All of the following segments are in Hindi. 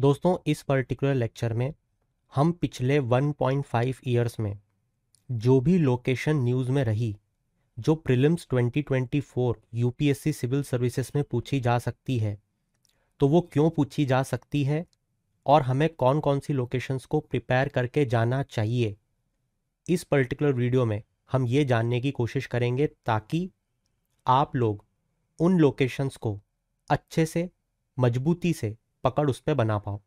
दोस्तों इस पर्टिकुलर लेक्चर में हम पिछले 1.5 ईयर्स में जो भी लोकेशन न्यूज़ में रही जो प्रिलिम्स 2024 यूपीएससी सिविल सर्विसेज में पूछी जा सकती है तो वो क्यों पूछी जा सकती है और हमें कौन कौन सी लोकेशंस को प्रिपेयर करके जाना चाहिए इस पर्टिकुलर वीडियो में हम ये जानने की कोशिश करेंगे ताकि आप लोग उन लोकेशंस को अच्छे से मजबूती से पकड़ उस पर बना पाओ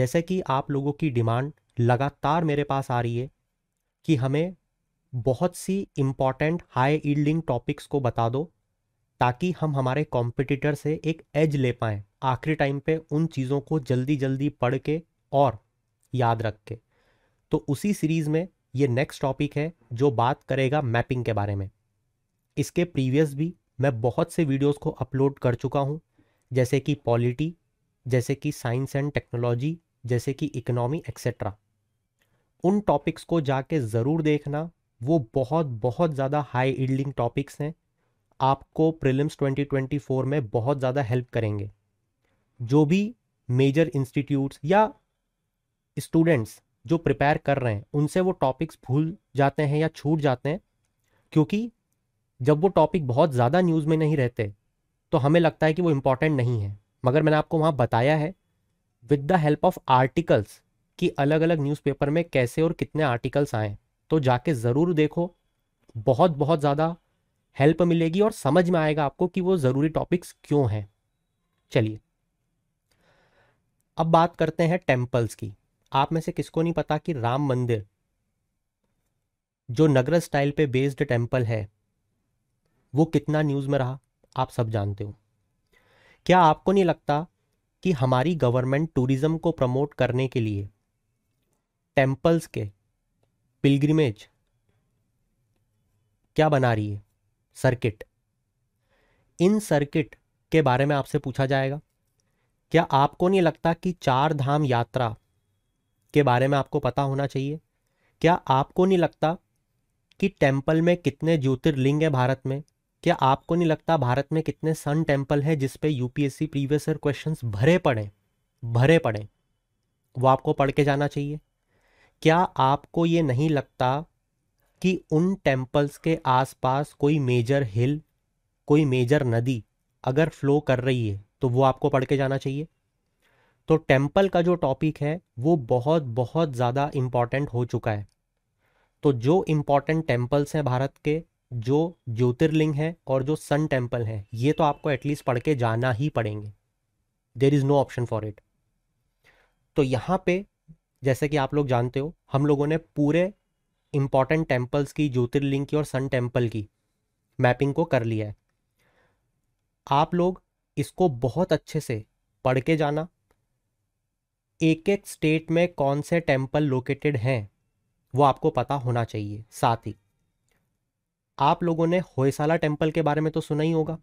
जैसे कि आप लोगों की डिमांड लगातार मेरे पास आ रही है कि हमें बहुत सी इम्पॉर्टेंट हाई ईल्डिंग टॉपिक्स को बता दो ताकि हम हमारे कॉम्पिटिटर से एक एज ले पाएँ आखिरी टाइम पे उन चीज़ों को जल्दी जल्दी पढ़ के और याद रख के तो उसी सीरीज़ में ये नेक्स्ट टॉपिक है जो बात करेगा मैपिंग के बारे में इसके प्रीवियस भी मैं बहुत से वीडियोस को अपलोड कर चुका हूँ जैसे कि पॉलिटी जैसे कि साइंस एंड टेक्नोलॉजी जैसे कि इकोनॉमी एक्सेट्रा उन टॉपिक्स को जाके ज़रूर देखना वो बहुत बहुत ज़्यादा हाई ईल्डिंग टॉपिक्स हैं आपको प्रिलिम्स 2024 में बहुत ज़्यादा हेल्प करेंगे जो भी मेजर इंस्टीट्यूट्स या स्टूडेंट्स जो प्रिपेयर कर रहे हैं उनसे वो टॉपिक्स भूल जाते हैं या छूट जाते हैं क्योंकि जब वो टॉपिक बहुत ज़्यादा न्यूज़ में नहीं रहते तो हमें लगता है कि वो इम्पॉर्टेंट नहीं है मगर मैंने आपको वहाँ बताया है with the help of articles कि अलग अलग न्यूज़पेपर में कैसे और कितने आर्टिकल्स आए तो जाके ज़रूर देखो बहुत बहुत ज़्यादा हेल्प मिलेगी और समझ में आएगा आपको कि वो ज़रूरी टॉपिक्स क्यों हैं चलिए अब बात करते हैं टेम्पल्स की आप में से किसको नहीं पता कि राम मंदिर जो नगर स्टाइल पे बेस्ड टेम्पल है वो कितना न्यूज़ में रहा आप सब जानते हो क्या आपको नहीं लगता कि हमारी गवर्नमेंट टूरिज़्म को प्रमोट करने के लिए टेम्पल्स के पिलग्रिमेज क्या बना रही है सर्किट इन सर्किट के बारे में आपसे पूछा जाएगा क्या आपको नहीं लगता कि चार धाम यात्रा के बारे में आपको पता होना चाहिए क्या आपको नहीं लगता कि टेम्पल में कितने ज्योतिर्लिंग है भारत में क्या आपको नहीं लगता भारत में कितने सन टेम्पल हैं जिसपे यूपीएससी प्रीवियस ईयर क्वेश्चंस भरे पड़े भरे पड़े वो आपको पढ़ के जाना चाहिए क्या आपको ये नहीं लगता कि उन टेम्पल्स के आसपास कोई मेजर हिल कोई मेजर नदी अगर फ्लो कर रही है तो वो आपको पढ़ के जाना चाहिए तो टेम्पल का जो टॉपिक है वो बहुत बहुत ज़्यादा इम्पॉर्टेंट हो चुका है तो जो इम्पॉर्टेंट टेम्पल्स हैं भारत के जो ज्योतिर्लिंग है और जो सन टेम्पल है ये तो आपको एटलीस्ट पढ़ के जाना ही पड़ेंगे there is no option for it तो यहाँ पे जैसे कि आप लोग जानते हो हम लोगों ने पूरे इम्पॉर्टेंट टेम्पल्स की ज्योतिर्लिंग की और सन टेम्पल की मैपिंग को कर लिया है आप लोग इसको बहुत अच्छे से पढ़ के जाना एक एक स्टेट में कौन से टेम्पल लोकेटेड हैं वो आपको पता होना चाहिए साथ ही आप लोगों ने होयसाला टेम्पल के बारे में तो सुना ही होगा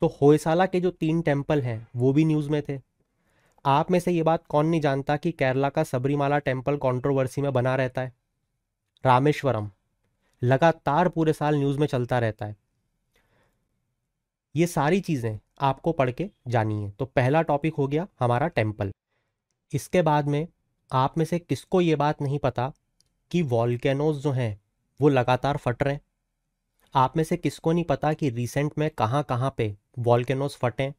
तो होयसाला के जो तीन टेम्पल हैं वो भी न्यूज़ में थे आप में से ये बात कौन नहीं जानता कि केरला का सबरीमाला टेम्पल कंट्रोवर्सी में बना रहता है रामेश्वरम लगातार पूरे साल न्यूज़ में चलता रहता है ये सारी चीज़ें आपको पढ़ के जानी है तो पहला टॉपिक हो गया हमारा टेम्पल इसके बाद में आप में से किसको ये बात नहीं पता कि वॉलकैनोज जो हैं वो लगातार फट रहे हैं आप में से किसको नहीं पता कि रिसेंट में कहाँ कहाँ पे वॉलकेनोज फटें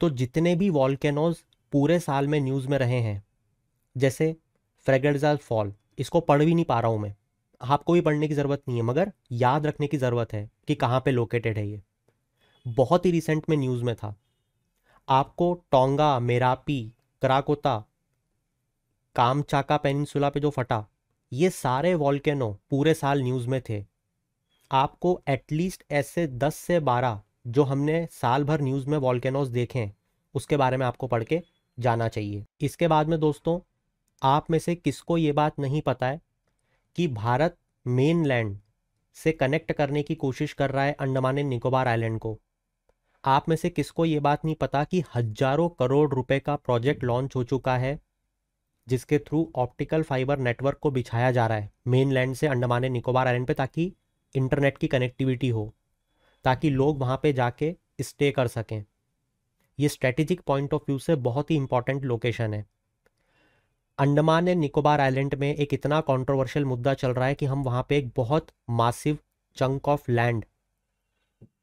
तो जितने भी वॉलकेनोज पूरे साल में न्यूज़ में रहे हैं जैसे फ्रेगेडजाल फॉल इसको पढ़ भी नहीं पा रहा हूँ मैं आपको भी पढ़ने की ज़रूरत नहीं है मगर याद रखने की ज़रूरत है कि कहाँ पे लोकेटेड है ये बहुत ही रिसेंट में न्यूज़ में था आपको Tonga Merapi Krakatoa Kamchatka peninsula पे जो फटा ये सारे वॉलकेनो पूरे साल न्यूज़ में थे आपको एटलीस्ट ऐसे दस से बारह जो हमने साल भर न्यूज़ में वॉल्केनोज देखे हैं उसके बारे में आपको पढ़ के जाना चाहिए इसके बाद में दोस्तों आप में से किसको ये बात नहीं पता है कि भारत मेन लैंड से कनेक्ट करने की कोशिश कर रहा है अंडमान एंड निकोबार आइलैंड को आप में से किसको ये बात नहीं पता कि हजारों करोड़ रुपए का प्रोजेक्ट लॉन्च हो चुका है जिसके थ्रू ऑप्टिकल फाइबर नेटवर्क को बिछाया जा रहा है मेन लैंड से अंडमान एंड निकोबार आइलैंड पे ताकि इंटरनेट की कनेक्टिविटी हो ताकि लोग वहाँ पे जाके स्टे कर सकें ये स्ट्रेटेजिक पॉइंट ऑफ व्यू से बहुत ही इंपॉर्टेंट लोकेशन है अंडमान एंड निकोबार आइलैंड में एक इतना कंट्रोवर्शियल मुद्दा चल रहा है कि हम वहाँ पे एक बहुत मासिव चंक ऑफ लैंड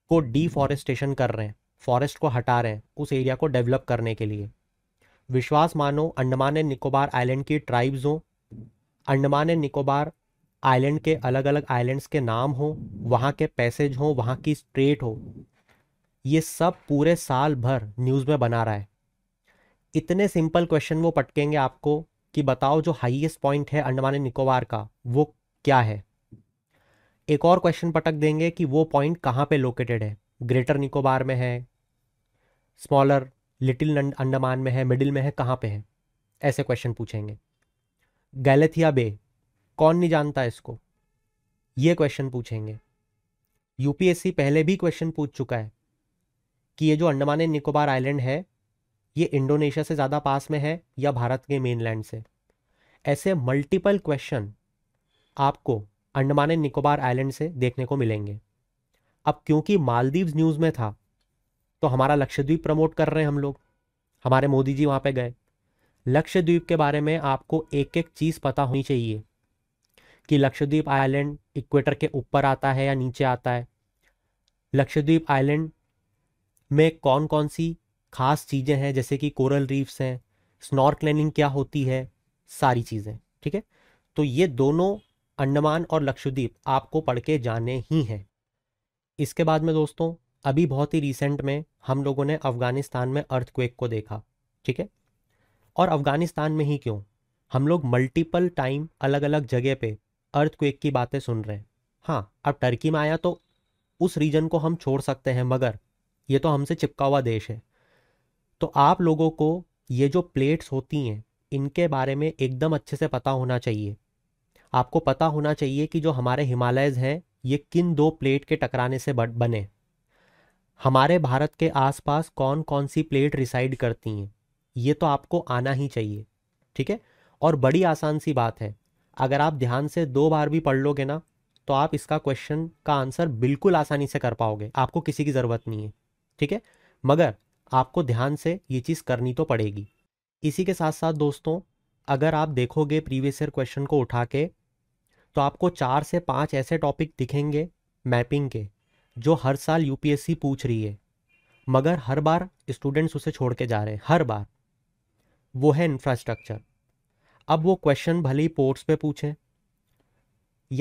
को डिफॉरेस्टेशन कर रहे हैं फॉरेस्ट को हटा रहे हैं उस एरिया को डेवलप करने के लिए विश्वास मानो अंडमान एंड निकोबार आइलैंड की ट्राइब्सों अंडमान एंड निकोबार आइलैंड के अलग अलग आइलैंड्स के नाम हो वहाँ के पैसेज हो वहाँ की स्ट्रेट हो ये सब पूरे साल भर न्यूज़ में बना रहा है इतने सिंपल क्वेश्चन वो पटकेंगे आपको कि बताओ जो हाईएस्ट पॉइंट है अंडमान एंड निकोबार का वो क्या है एक और क्वेश्चन पटक देंगे कि वो पॉइंट कहाँ पे लोकेटेड है ग्रेटर निकोबार में है स्मॉलर लिटिल अंडमान में है मिडिल में है कहाँ पे है ऐसे क्वेश्चन पूछेंगे गैलेथिया बे कौन नहीं जानता इसको ये क्वेश्चन पूछेंगे यूपीएससी पहले भी क्वेश्चन पूछ चुका है कि ये जो अंडमान एंड निकोबार आइलैंड है ये इंडोनेशिया से ज़्यादा पास में है या भारत के मेनलैंड से ऐसे मल्टीपल क्वेश्चन आपको अंडमान एंड निकोबार आइलैंड से देखने को मिलेंगे अब क्योंकि मालदीव्स न्यूज़ में था तो हमारा लक्षद्वीप प्रमोट कर रहे हैं हम लोग हमारे मोदी जी वहाँ पे गए लक्षद्वीप के बारे में आपको एक एक चीज़ पता होनी चाहिए कि लक्षद्वीप आइलैंड इक्वेटर के ऊपर आता है या नीचे आता है लक्षद्वीप आइलैंड में कौन कौन सी खास चीज़ें हैं जैसे कि कोरल रीफ्स हैं स्नॉर्कलिंग क्या होती है सारी चीज़ें ठीक है तो ये दोनों अंडमान और लक्षद्वीप आपको पढ़ के जाने ही हैं इसके बाद में दोस्तों अभी बहुत ही रिसेंट में हम लोगों ने अफ़गानिस्तान में अर्थक्वेक को देखा ठीक है और अफ़गानिस्तान में ही क्यों हम लोग मल्टीपल टाइम अलग अलग जगह पे अर्थक्वेक की बातें सुन रहे हैं हाँ अब टर्की में आया तो उस रीजन को हम छोड़ सकते हैं मगर ये तो हमसे चिपका हुआ देश है तो आप लोगों को ये जो प्लेट्स होती हैं इनके बारे में एकदम अच्छे से पता होना चाहिए आपको पता होना चाहिए कि जो हमारे हिमालयज हैं ये किन दो प्लेट के टकराने से बने हमारे भारत के आसपास कौन कौन सी प्लेट रिसाइड करती हैं ये तो आपको आना ही चाहिए ठीक है और बड़ी आसान सी बात है अगर आप ध्यान से दो बार भी पढ़ लोगे ना तो आप इसका क्वेश्चन का आंसर बिल्कुल आसानी से कर पाओगे आपको किसी की ज़रूरत नहीं है ठीक है मगर आपको ध्यान से ये चीज़ करनी तो पड़ेगी इसी के साथ साथ दोस्तों अगर आप देखोगे प्रीवियस ईयर क्वेश्चन को उठा के तो आपको चार से पाँच ऐसे टॉपिक दिखेंगे मैपिंग के जो हर साल यूपीएससी पूछ रही है मगर हर बार स्टूडेंट्स उसे छोड़ के जा रहे हैं हर बार वो है इंफ्रास्ट्रक्चर अब वो क्वेश्चन भले ही पोर्ट्स पे पूछे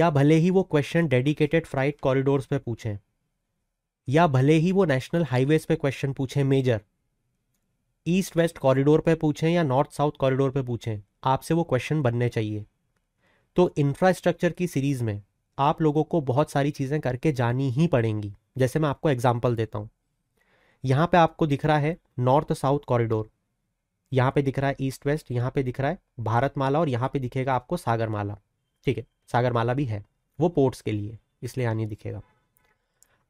या भले ही वो क्वेश्चन डेडिकेटेड फ्राइट कॉरिडोर्स पे पूछे या भले ही वो नेशनल हाईवेज पे क्वेश्चन पूछे मेजर ईस्ट वेस्ट कॉरिडोर पे पूछें या नॉर्थ साउथ कॉरिडोर पे पूछें आपसे वो क्वेश्चन बनने चाहिए तो इंफ्रास्ट्रक्चर की सीरीज़ में आप लोगों को बहुत सारी चीज़ें करके जानी ही पड़ेंगी जैसे मैं आपको एग्जाम्पल देता हूँ यहाँ पे आपको दिख रहा है नॉर्थ साउथ कॉरिडोर यहाँ पे दिख रहा है ईस्ट वेस्ट यहाँ पे दिख रहा है भारत माला और यहाँ पे दिखेगा आपको सागरमाला ठीक है सागरमाला भी है वो पोर्ट्स के लिए इसलिए यहाँ नहीं दिखेगा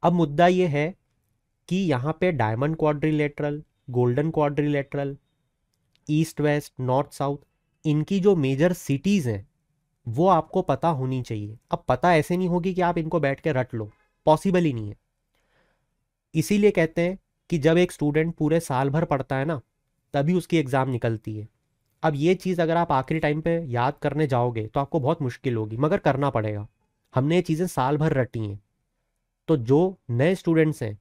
अब मुद्दा ये है कि यहाँ पे diamond quadrilateral golden quadrilateral east west north south इनकी जो मेजर सिटीज़ हैं वो आपको पता होनी चाहिए अब पता ऐसे नहीं होगी कि आप इनको बैठ के रट लो पॉसिबल ही नहीं है इसीलिए कहते हैं कि जब एक स्टूडेंट पूरे साल भर पढ़ता है ना तभी उसकी एग्ज़ाम निकलती है अब ये चीज़ अगर आप आखिरी टाइम पे याद करने जाओगे तो आपको बहुत मुश्किल होगी मगर करना पड़ेगा हमने ये चीज़ें साल भर रटी हैं तो जो नए स्टूडेंट्स हैं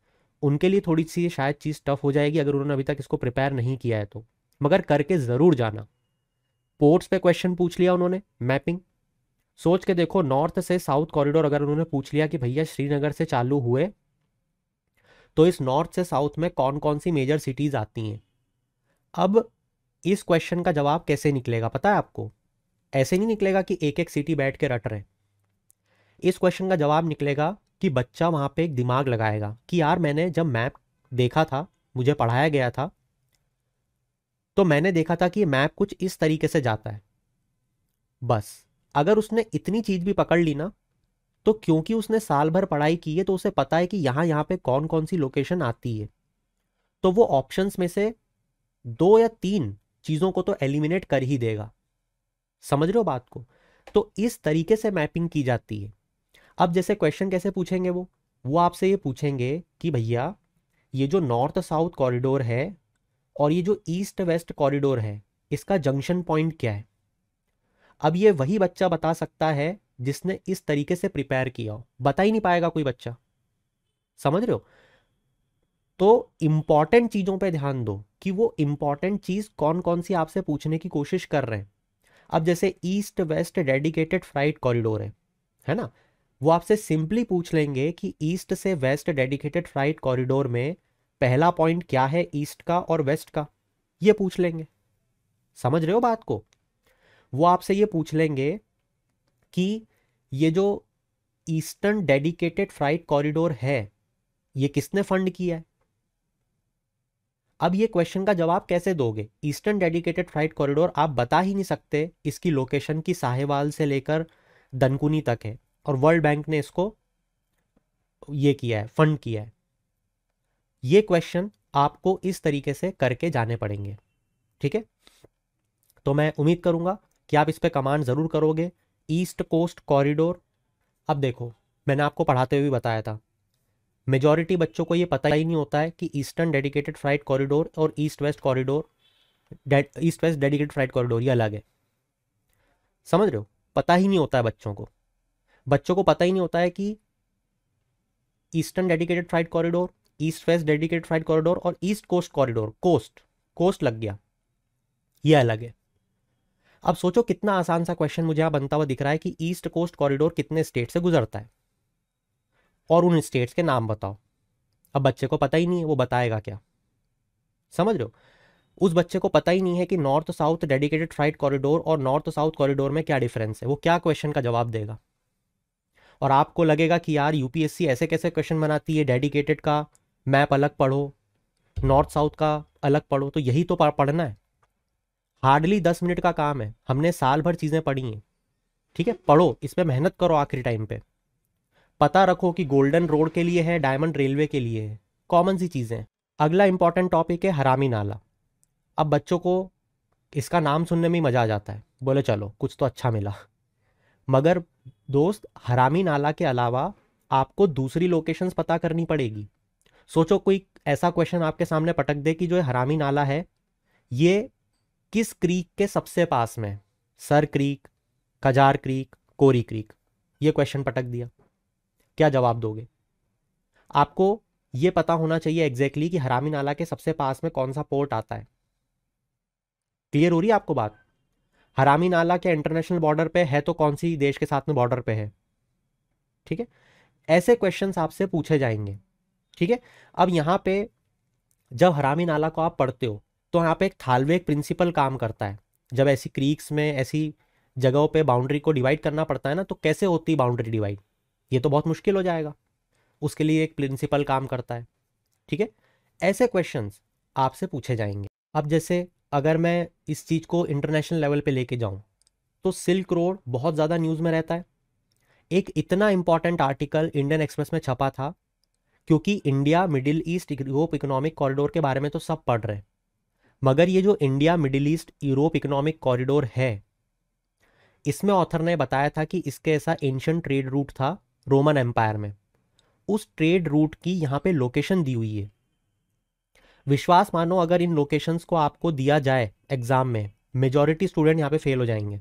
उनके लिए थोड़ी सी शायद चीज़ टफ हो जाएगी अगर उन्होंने अभी तक इसको प्रिपेयर नहीं किया है तो मगर करके ज़रूर जाना पोर्ट्स पे क्वेश्चन पूछ लिया उन्होंने मैपिंग सोच के देखो नॉर्थ से साउथ कॉरिडोर अगर उन्होंने पूछ लिया कि भैया श्रीनगर से चालू हुए तो इस नॉर्थ से साउथ में कौन कौन सी मेजर सिटीज़ आती हैं अब इस क्वेश्चन का जवाब कैसे निकलेगा पता है आपको ऐसे नहीं निकलेगा कि एक एक सीटी बैठ के रट रहे इस क्वेश्चन का जवाब निकलेगा कि बच्चा वहाँ पे एक दिमाग लगाएगा कि यार मैंने जब मैप देखा था मुझे पढ़ाया गया था तो मैंने देखा था कि मैप कुछ इस तरीके से जाता है बस अगर उसने इतनी चीज़ भी पकड़ ली ना तो क्योंकि उसने साल भर पढ़ाई की है तो उसे पता है कि यहाँ यहाँ पे कौन कौन सी लोकेशन आती है तो वो ऑप्शंस में से दो या तीन चीज़ों को तो एलिमिनेट कर ही देगा समझ रहे हो बात को तो इस तरीके से मैपिंग की जाती है अब जैसे क्वेश्चन कैसे पूछेंगे वो वो आपसे ये पूछेंगे कि भैया ये जो नॉर्थ साउथ कॉरिडोर है और ये जो ईस्ट वेस्ट कॉरिडोर है इसका जंक्शन पॉइंट क्या है अब ये वही बच्चा बता सकता है जिसने इस तरीके से प्रिपेयर किया हो बता ही नहीं पाएगा कोई बच्चा समझ रहे हो तो इंपॉर्टेंट चीज़ों पे ध्यान दो कि वो इम्पॉर्टेंट चीज़ कौन कौन सी आपसे पूछने की कोशिश कर रहे हैं अब जैसे east west dedicated flight corridor है है ना वो आपसे सिंपली पूछ लेंगे कि ईस्ट से वेस्ट डेडिकेटेड फ्लाइट कॉरिडोर में पहला पॉइंट क्या है ईस्ट का और वेस्ट का ये पूछ लेंगे समझ रहे हो बात को वो आपसे ये पूछ लेंगे कि ये जो ईस्टर्न डेडिकेटेड फ्लाइट कॉरिडोर है ये किसने फंड किया है अब ये क्वेश्चन का जवाब कैसे दोगे ईस्टर्न डेडिकेटेड फ्लाइट कॉरिडोर आप बता ही नहीं सकते इसकी लोकेशन की साहेवाल से लेकर दनकुनी तक है और वर्ल्ड बैंक ने इसको ये किया है फंड किया है ये क्वेश्चन आपको इस तरीके से करके जाने पड़ेंगे ठीक है तो मैं उम्मीद करूंगा कि आप इस पर कमांड ज़रूर करोगे ईस्ट कोस्ट कॉरिडोर अब देखो मैंने आपको पढ़ाते हुए बताया था मेजॉरिटी बच्चों को ये पता ही नहीं होता है कि ईस्टर्न डेडिकेटेड फ्लाइट कॉरिडोर और east west corridor east west dedicated flight corridor ये अलग है समझ रहे हो पता ही नहीं होता है बच्चों को बच्चों को पता ही नहीं होता है कि eastern dedicated flight corridor east west dedicated flight corridor और east coast corridor coast coast लग गया ये अलग है अब सोचो कितना आसान सा क्वेश्चन मुझे यहाँ बनता हुआ दिख रहा है कि ईस्ट कोस्ट कॉरिडोर कितने स्टेट से गुजरता है और उन स्टेट्स के नाम बताओ अब बच्चे को पता ही नहीं है वो बताएगा क्या समझ रहे हो उस बच्चे को पता ही नहीं है कि north south dedicated flight corridor और नॉर्थ साउथ कॉरिडोर में क्या डिफरेंस है वो क्या क्वेश्चन का जवाब देगा और आपको लगेगा कि यार यूपीएससी ऐसे कैसे क्वेश्चन बनाती है डेडिकेटेड का मैप अलग पढ़ो नॉर्थ साउथ का अलग पढ़ो तो यही तो पढ़ना है हार्डली दस मिनट का काम है हमने साल भर चीज़ें पढ़ी हैं ठीक है पढ़ो इस पर मेहनत करो आखिरी टाइम पे पता रखो कि गोल्डन रोड के लिए है डायमंड रेलवे के लिए है कॉमन सी चीज़ें अगला इंपॉर्टेंट टॉपिक है हरामी नाला अब बच्चों को इसका नाम सुनने में मज़ा आ जाता है बोले चलो कुछ तो अच्छा मिला मगर दोस्त हरामी नाला के अलावा आपको दूसरी लोकेशंस पता करनी पड़ेगी सोचो कोई ऐसा क्वेश्चन आपके सामने पटक दे कि जो हरामी नाला है ये किस क्रीक के सबसे पास में Sir Creek Kajar Creek Kori Creek ये क्वेश्चन पटक दिया क्या जवाब दोगे आपको ये पता होना चाहिए एग्जैक्टली exactly कि हरामी नाला के सबसे पास में कौन सा पोर्ट आता है क्लियर हो रही है आपको बात हरामी नाला के इंटरनेशनल बॉर्डर पे है तो कौन सी देश के साथ में बॉर्डर पे है ठीक है ऐसे क्वेश्चंस आपसे पूछे जाएंगे ठीक है अब यहां पे जब हरामी नाला को आप पढ़ते हो तो यहां पे एक थालवे प्रिंसिपल काम करता है जब ऐसी क्रीक्स में ऐसी जगहों पे बाउंड्री को डिवाइड करना पड़ता है ना तो कैसे होती है बाउंड्री डिवाइड ये तो बहुत मुश्किल हो जाएगा उसके लिए एक प्रिंसिपल काम करता है ठीक है ऐसे क्वेश्चंस आपसे पूछे जाएंगे अब जैसे अगर मैं इस चीज़ को इंटरनेशनल लेवल पे लेके जाऊं तो सिल्क रोड बहुत ज़्यादा न्यूज़ में रहता है एक इतना इंपॉर्टेंट आर्टिकल इंडियन एक्सप्रेस में छपा था क्योंकि India Middle East Europe economic corridor के बारे में तो सब पढ़ रहे हैं मगर ये जो India Middle East Europe economic corridor है इसमें ऑथर ने बताया था कि इसके ऐसा एंशंट ट्रेड रूट था रोमन एम्पायर में उस ट्रेड रूट की यहाँ पे लोकेशन दी हुई है विश्वास मानो अगर इन लोकेशंस को आपको दिया जाए एग्ज़ाम में मेजॉरिटी स्टूडेंट यहाँ पे फेल हो जाएंगे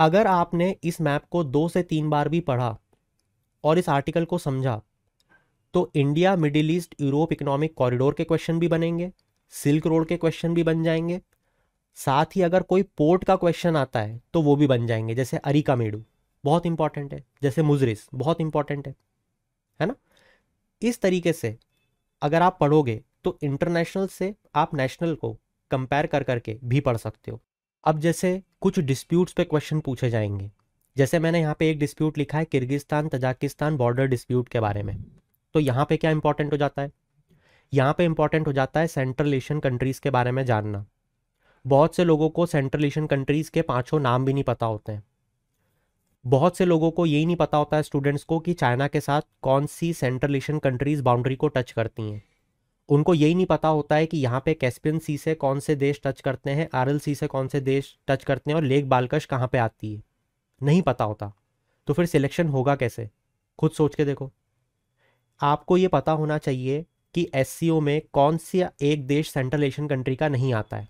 अगर आपने इस मैप को दो से तीन बार भी पढ़ा और इस आर्टिकल को समझा तो India Middle East Europe economic corridor के क्वेश्चन भी बनेंगे सिल्क रोड के क्वेश्चन भी बन जाएंगे साथ ही अगर कोई पोर्ट का क्वेश्चन आता है तो वो भी बन जाएंगे जैसे अरिका मेडू बहुत इंपॉर्टेंट है जैसे मुजरिस बहुत इंपॉर्टेंट है है ना इस तरीके से अगर आप पढ़ोगे तो इंटरनेशनल से आप नेशनल को कंपेयर कर करके भी पढ़ सकते हो अब जैसे कुछ डिस्प्यूट्स पे क्वेश्चन पूछे जाएंगे जैसे मैंने यहाँ पे एक डिस्प्यूट लिखा है किर्गिस्तान तजाकिस्तान बॉर्डर डिस्प्यूट के बारे में तो यहाँ पे क्या इंपॉर्टेंट हो जाता है यहाँ पे इंपॉर्टेंट हो जाता है सेंट्रल एशियन कंट्रीज़ के बारे में जानना बहुत से लोगों को सेंट्रल एशियन कंट्रीज़ के पाँचों नाम भी नहीं पता होते हैं बहुत से लोगों को यही नहीं पता होता है स्टूडेंट्स को कि चाइना के साथ कौन सी सेंट्रल एशियन कंट्रीज़ बाउंड्री को टच करती हैं उनको यही नहीं पता होता है कि यहाँ पे कैस्पियन सी से कौन से देश टच करते हैं आर सी से कौन से देश टच करते हैं और लेक बालकश कहाँ पे आती है नहीं पता होता तो फिर सिलेक्शन होगा कैसे खुद सोच के देखो आपको ये पता होना चाहिए कि एस में कौन सी एक देश सेंट्रल एशियन कंट्री का नहीं आता है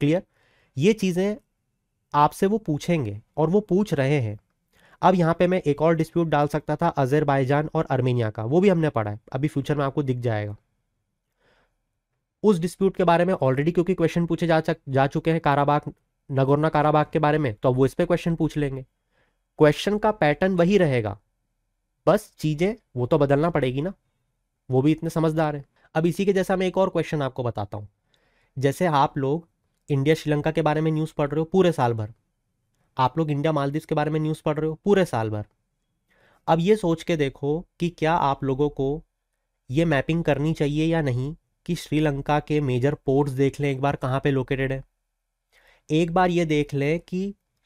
क्लियर ये चीज़ें आपसे वो पूछेंगे और वो पूछ रहे हैं अब यहाँ पे मैं एक और डिस्प्यूट डाल सकता था अजरबैजान और अर्मेनिया का वो भी हमने पढ़ा है अभी फ्यूचर में आपको दिख जाएगा उस डिस्प्यूट के बारे में ऑलरेडी क्योंकि क्वेश्चन पूछे जा जा चुके हैं काराबाग नगोरना काराबाग के बारे में तो अब वो इस पर क्वेश्चन पूछ लेंगे क्वेश्चन का पैटर्न वही रहेगा बस चीज़ें वो तो बदलना पड़ेगी ना वो भी इतने समझदार हैं अब इसी के जैसा मैं एक और क्वेश्चन आपको बताता हूँ जैसे आप लोग इंडिया श्रीलंका के बारे में न्यूज़ पढ़ रहे हो पूरे साल भर आप लोग इंडिया मालदीव के बारे में न्यूज़ पढ़ रहे हो पूरे साल भर अब ये सोच के देखो कि क्या आप लोगों को ये मैपिंग करनी चाहिए या नहीं कि श्रीलंका के मेजर पोर्ट्स देख लें एक बार कहाँ पे लोकेटेड है एक बार ये देख लें कि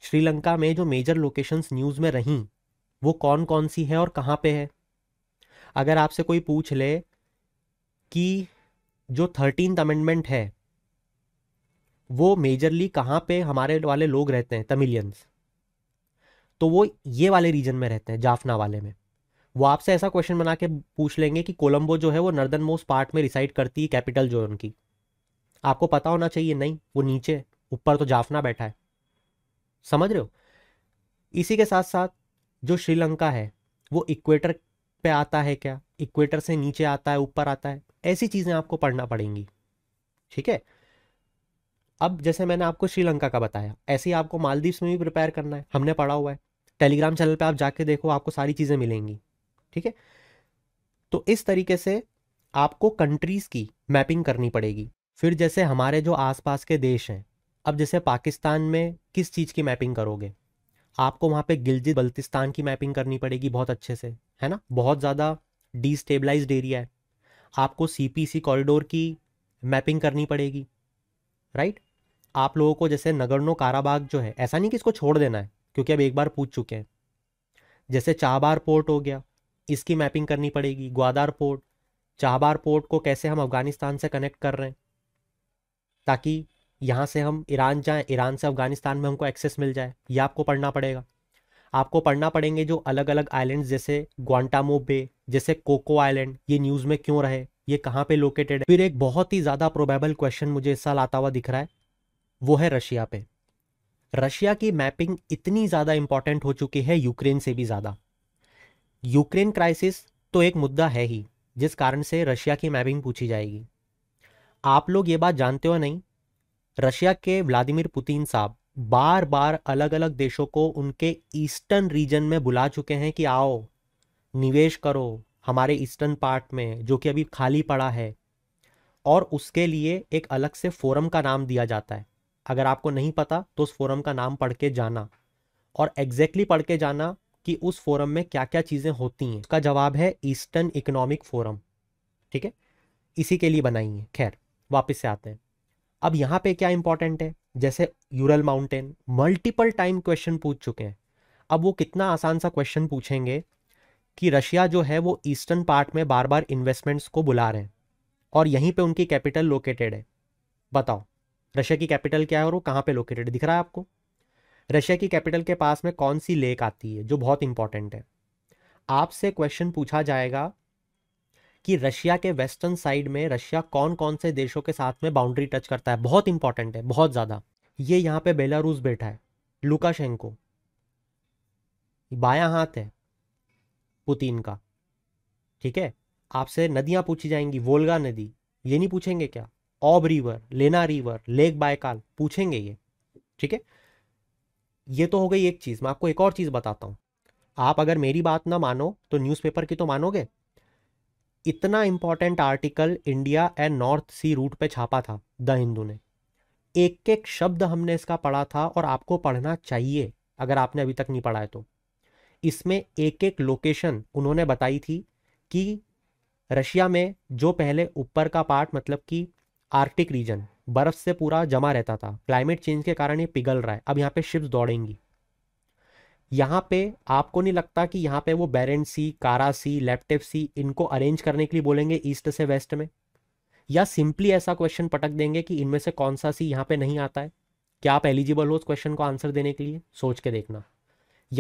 श्रीलंका में जो मेजर लोकेशंस न्यूज़ में रहीं वो कौन कौन सी है और कहाँ पे है अगर आपसे कोई पूछ ले कि जो थर्टीन अमेंडमेंट है वो मेजरली कहाँ पे हमारे वाले लोग रहते हैं तमिलियंस तो वो ये वाले रीजन में रहते हैं जाफना वाले में वो आपसे ऐसा क्वेश्चन बना के पूछ लेंगे कि कोलंबो जो है वो नर्दन मोस्ट पार्ट में रिसाइड करती है कैपिटल जो है उनकी आपको पता होना चाहिए नहीं वो नीचे ऊपर तो जाफना बैठा है समझ रहे हो इसी के साथ साथ जो श्रीलंका है वो इक्वेटर पे आता है क्या इक्वेटर से नीचे आता है ऊपर आता है ऐसी चीज़ें आपको पढ़ना पड़ेंगी ठीक है अब जैसे मैंने आपको श्रीलंका का बताया ऐसे ही आपको मालदीव्स में भी प्रिपेयर करना है हमने पढ़ा हुआ है टेलीग्राम चैनल पे आप जाके देखो आपको सारी चीज़ें मिलेंगी ठीक है तो इस तरीके से आपको कंट्रीज़ की मैपिंग करनी पड़ेगी फिर जैसे हमारे जो आसपास के देश हैं अब जैसे पाकिस्तान में किस चीज़ की मैपिंग करोगे आपको वहाँ पे गिलजित बल्तिस्तान की मैपिंग करनी पड़ेगी बहुत अच्छे से है ना बहुत ज़्यादा डिस्टेबलाइज्ड एरिया है आपको सी पी सी कॉरिडोर की मैपिंग करनी पड़ेगी राइट आप लोगों को जैसे नगरनो काराबाग जो है ऐसा नहीं कि इसको छोड़ देना है क्योंकि अब एक बार पूछ चुके हैं जैसे चाहबार पोर्ट हो गया इसकी मैपिंग करनी पड़ेगी ग्वादार पोर्ट चाहबार पोर्ट को कैसे हम अफ़गानिस्तान से कनेक्ट कर रहे हैं ताकि यहाँ से हम ईरान जाएं ईरान से अफ़गानिस्तान में हमको एक्सेस मिल जाए ये आपको पढ़ना पड़ेगा आपको पढ़ना पड़ेंगे जो अलग अलग आइलैंड्स जैसे ग्वांटामो बे जैसे कोको आइलैंड ये न्यूज़ में क्यों रहे ये कहाँ पे लोकेटेड है फिर एक बहुत ही ज़्यादा प्रोबेबल क्वेश्चन मुझे इस साल आता हुआ दिख रहा है वो है रशिया पे रशिया की मैपिंग इतनी ज़्यादा इम्पॉर्टेंट हो चुकी है यूक्रेन से भी ज़्यादा यूक्रेन क्राइसिस तो एक मुद्दा है ही जिस कारण से रशिया की मैपिंग पूछी जाएगी आप लोग ये बात जानते हो नहीं रशिया के व्लादिमिर पुतिन साहब बार बार अलग अलग देशों को उनके ईस्टर्न रीजन में बुला चुके हैं कि आओ निवेश करो हमारे ईस्टर्न पार्ट में जो कि अभी खाली पड़ा है और उसके लिए एक अलग से फोरम का नाम दिया जाता है अगर आपको नहीं पता तो उस फोरम का नाम पढ़ के जाना और एग्जैक्टली पढ़ के जाना कि उस फोरम में क्या क्या चीज़ें होती हैं उसका जवाब है ईस्टर्न इकोनॉमिक फोरम ठीक है इसी के लिए बनाई है खैर वापस से आते हैं अब यहाँ पे क्या इंपॉर्टेंट है जैसे Ural mountain multiple time question पूछ चुके हैं अब वो कितना आसान सा क्वेश्चन पूछेंगे कि रशिया जो है वो ईस्टर्न पार्ट में बार बार इन्वेस्टमेंट्स को बुला रहे हैं और यहीं पे उनकी कैपिटल लोकेटेड है बताओ रशिया की कैपिटल क्या है और वो कहाँ पे लोकेटेड दिख रहा है आपको रशिया की कैपिटल के पास में कौन सी लेक आती है जो बहुत इंपॉर्टेंट है आपसे क्वेश्चन पूछा जाएगा कि रशिया के वेस्टर्न साइड में रशिया कौन कौन से देशों के साथ में बाउंड्री टच करता है बहुत इंपॉर्टेंट है बहुत ज़्यादा ये यहाँ पे बेलारूस बैठा है लुकाशेंको बाया हाथ है पुतिन का ठीक है आपसे नदियां पूछी जाएंगी वोल्गा नदी ये नहीं पूछेंगे क्या Ob river Lena river lake Baikal पूछेंगे ये ठीक है ये तो हो गई एक चीज़ मैं आपको एक और चीज़ बताता हूं आप अगर मेरी बात ना मानो तो न्यूज़पेपर की तो मानोगे इतना important article India and north sea route पे छापा था द हिंदू ने एक एक शब्द हमने इसका पढ़ा था और आपको पढ़ना चाहिए अगर आपने अभी तक नहीं पढ़ा है तो इसमें एक एक लोकेशन उन्होंने बताई थी कि रशिया में जो पहले ऊपर का पार्ट मतलब कि आर्कटिक रीजन बर्फ से पूरा जमा रहता था क्लाइमेट चेंज के कारण ये पिघल रहा है अब यहाँ पे शिप्स दौड़ेंगी यहाँ पे आपको नहीं लगता कि यहाँ पे वो बैरेंट सी कारा सी लेप्टिव सी इनको अरेंज करने के लिए बोलेंगे ईस्ट से वेस्ट में या सिंपली ऐसा क्वेश्चन पटक देंगे कि इनमें से कौन सा सी यहाँ पे नहीं आता है क्या आप एलिजिबल हो उस क्वेश्चन को आंसर देने के लिए सोच के देखना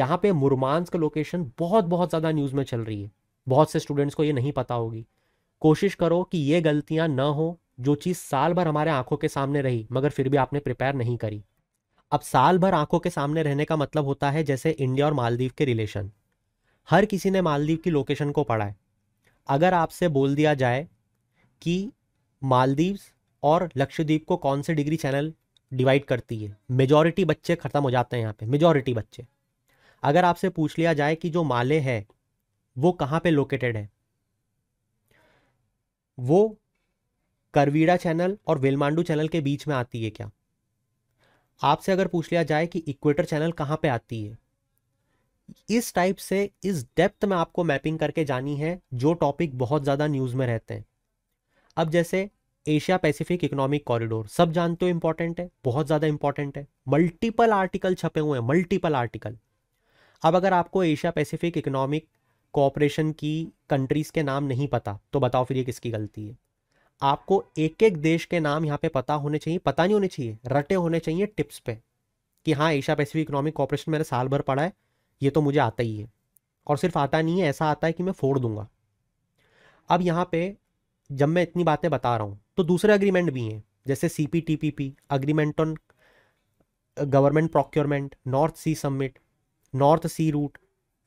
यहाँ पे मुरमांस का लोकेशन बहुत बहुत ज़्यादा न्यूज़ में चल रही है बहुत से स्टूडेंट्स को ये नहीं पता होगी कोशिश करो कि ये गलतियाँ ना हो जो चीज़ साल भर हमारे आंखों के सामने रही मगर फिर भी आपने प्रिपेयर नहीं करी अब साल भर आंखों के सामने रहने का मतलब होता है जैसे इंडिया और मालदीव के रिलेशन हर किसी ने मालदीव की लोकेशन को पढ़ा है अगर आपसे बोल दिया जाए कि मालदीव और लक्षद्वीप को कौन से डिग्री चैनल डिवाइड करती है मेजॉरिटी बच्चे ख़त्म हो जाते हैं यहाँ पे मेजॉरिटी बच्चे अगर आपसे पूछ लिया जाए कि जो माले है वो कहाँ पे लोकेटेड है वो करवीड़ा चैनल और वेलमांडू चैनल के बीच में आती है क्या आपसे अगर पूछ लिया जाए कि इक्वेटर चैनल कहाँ पे आती है इस टाइप से इस डेप्थ में आपको मैपिंग करके जानी है जो टॉपिक बहुत ज़्यादा न्यूज़ में रहते हैं अब जैसे एशिया पैसिफिक इकोनॉमिक कॉरिडोर सब जानते हो इम्पॉर्टेंट है बहुत ज़्यादा इंपॉर्टेंट है मल्टीपल आर्टिकल छपे हुए हैं मल्टीपल आर्टिकल अब अगर आपको एशिया पैसिफिक इकोनॉमिक कोऑपरेशन की कंट्रीज़ के नाम नहीं पता तो बताओ फिर ये किसकी गलती है आपको एक एक देश के नाम यहाँ पे पता होने चाहिए पता नहीं होने चाहिए रटे होने चाहिए टिप्स पे कि हाँ एशिया पैसिफिक इकोनॉमिक कॉपरेशन मैंने साल भर पढ़ा है ये तो मुझे आता ही है और सिर्फ आता नहीं है ऐसा आता है कि मैं फोड़ दूंगा अब यहाँ पे जब मैं इतनी बातें बता रहा हूँ तो दूसरे अग्रीमेंट भी हैं जैसे C P T P P agreement on government procurement north sea summit north sea route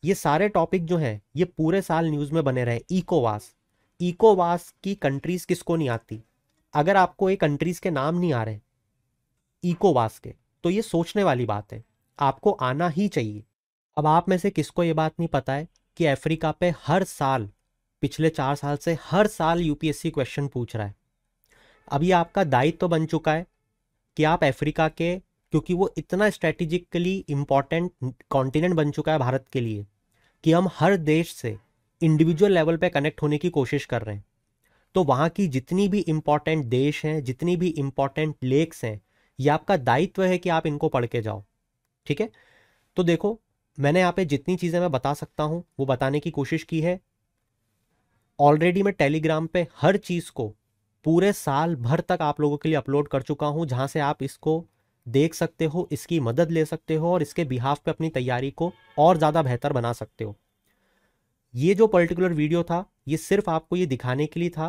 ये सारे टॉपिक जो हैं ये पूरे साल न्यूज़ में बने रहे इकोवास इकोवास की कंट्रीज किसको नहीं आती अगर आपको ये कंट्रीज के नाम नहीं आ रहे इकोवास के तो ये सोचने वाली बात है आपको आना ही चाहिए अब आप में से किसको ये बात नहीं पता है कि अफ्रीका पे हर साल पिछले चार साल से हर साल यूपीएससी क्वेश्चन पूछ रहा है अभी आपका दायित्व तो बन चुका है कि आप अफ्रीका के क्योंकि वो इतना स्ट्रेटेजिकली इंपॉर्टेंट कॉन्टिनेंट बन चुका है भारत के लिए कि हम हर देश से इंडिविजुअल लेवल पे कनेक्ट होने की कोशिश कर रहे हैं तो वहाँ की जितनी भी इम्पॉर्टेंट देश हैं जितनी भी इम्पॉर्टेंट लेक्स हैं ये आपका दायित्व है कि आप इनको पढ़ के जाओ ठीक है तो देखो मैंने यहाँ पे जितनी चीज़ें मैं बता सकता हूँ वो बताने की कोशिश की है ऑलरेडी मैं टेलीग्राम पे हर चीज़ को पूरे साल भर तक आप लोगों के लिए अपलोड कर चुका हूँ जहाँ से आप इसको देख सकते हो इसकी मदद ले सकते हो और इसके बिहाफ पे अपनी तैयारी को और ज़्यादा बेहतर बना सकते हो ये जो पर्टिकुलर वीडियो था ये सिर्फ आपको ये दिखाने के लिए था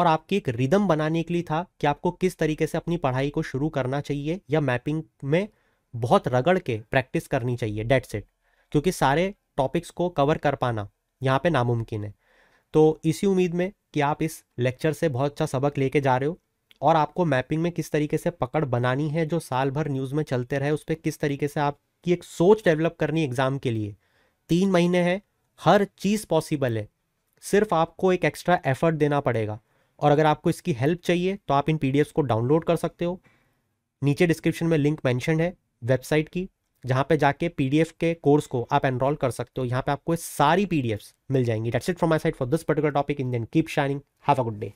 और आपकी एक रिदम बनाने के लिए था कि आपको किस तरीके से अपनी पढ़ाई को शुरू करना चाहिए या मैपिंग में बहुत रगड़ के प्रैक्टिस करनी चाहिए डेट सेट क्योंकि सारे टॉपिक्स को कवर कर पाना यहाँ पे नामुमकिन है तो इसी उम्मीद में कि आप इस लेक्चर से बहुत अच्छा सबक लेके जा रहे हो और आपको मैपिंग में किस तरीके से पकड़ बनानी है जो साल भर न्यूज़ में चलते रहे उस पर किस तरीके से आपकी एक सोच डेवलप करनी एग्ज़ाम के लिए तीन महीने हैं हर चीज़ पॉसिबल है सिर्फ आपको एक एक्स्ट्रा एफर्ट देना पड़ेगा और अगर आपको इसकी हेल्प चाहिए तो आप इन पी को डाउनलोड कर सकते हो नीचे डिस्क्रिप्शन में लिंक मैंशन है वेबसाइट की जहाँ पे जाके पी के कोर्स को आप एनरोल कर सकते हो यहाँ पे आपको सारी पी मिल जाएंगी that's it from my side for this particular topic in then keep shining have a good day